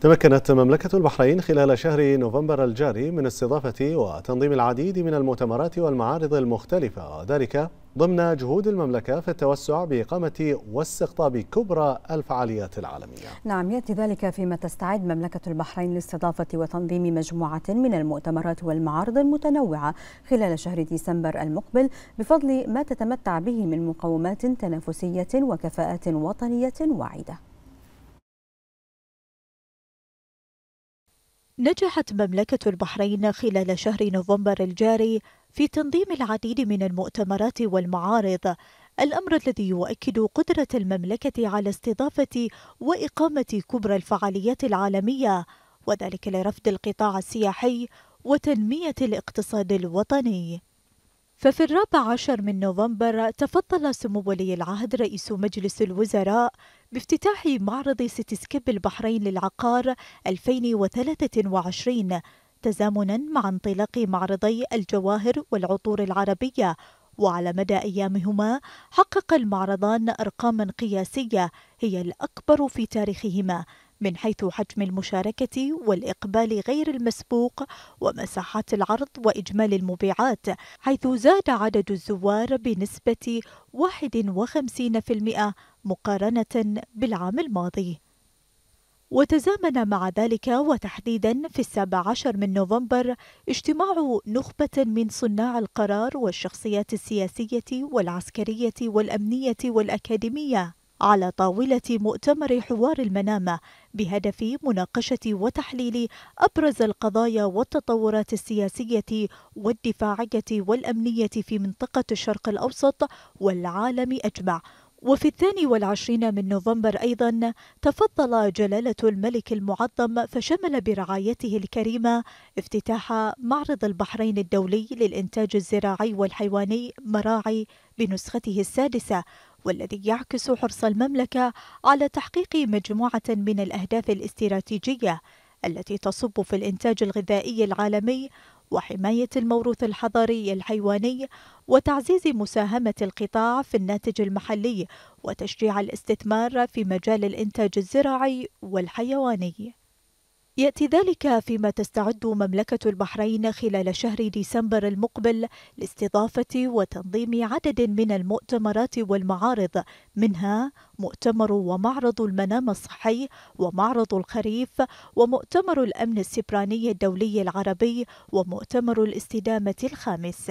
تمكنت مملكة البحرين خلال شهر نوفمبر الجاري من استضافة وتنظيم العديد من المؤتمرات والمعارض المختلفة وذلك ضمن جهود المملكة في التوسع بإقامة واستقطاب كبرى الفعاليات العالمية نعم يأتي ذلك فيما تستعد مملكة البحرين لاستضافة وتنظيم مجموعة من المؤتمرات والمعارض المتنوعة خلال شهر ديسمبر المقبل بفضل ما تتمتع به من مقومات تنافسية وكفاءات وطنية واعدة نجحت مملكة البحرين خلال شهر نوفمبر الجاري في تنظيم العديد من المؤتمرات والمعارض الأمر الذي يؤكد قدرة المملكة على استضافة وإقامة كبرى الفعاليات العالمية وذلك لرفض القطاع السياحي وتنمية الاقتصاد الوطني ففي الرابع عشر من نوفمبر تفضل سمو ولي العهد رئيس مجلس الوزراء بافتتاح معرض سيتيسكيب البحرين للعقار 2023 تزامنا مع انطلاق معرضي الجواهر والعطور العربية وعلى مدى أيامهما حقق المعرضان أرقاما قياسية هي الأكبر في تاريخهما من حيث حجم المشاركة والإقبال غير المسبوق ومساحات العرض وإجمالي المبيعات حيث زاد عدد الزوار بنسبة 51% مقارنة بالعام الماضي وتزامن مع ذلك وتحديدا في السابع عشر من نوفمبر اجتماع نخبة من صناع القرار والشخصيات السياسية والعسكرية والأمنية والأكاديمية على طاولة مؤتمر حوار المنامة بهدف مناقشة وتحليل أبرز القضايا والتطورات السياسية والدفاعية والأمنية في منطقة الشرق الأوسط والعالم أجمع وفي الثاني والعشرين من نوفمبر أيضا تفضل جلالة الملك المعظم فشمل برعايته الكريمة افتتاح معرض البحرين الدولي للإنتاج الزراعي والحيواني مراعي بنسخته السادسة والذي يعكس حرص المملكة على تحقيق مجموعة من الأهداف الاستراتيجية التي تصب في الإنتاج الغذائي العالمي وحماية الموروث الحضري الحيواني وتعزيز مساهمة القطاع في الناتج المحلي وتشجيع الاستثمار في مجال الإنتاج الزراعي والحيواني يأتي ذلك فيما تستعد مملكة البحرين خلال شهر ديسمبر المقبل لاستضافة وتنظيم عدد من المؤتمرات والمعارض منها مؤتمر ومعرض المنام الصحي ومعرض الخريف ومؤتمر الأمن السبراني الدولي العربي ومؤتمر الاستدامة الخامس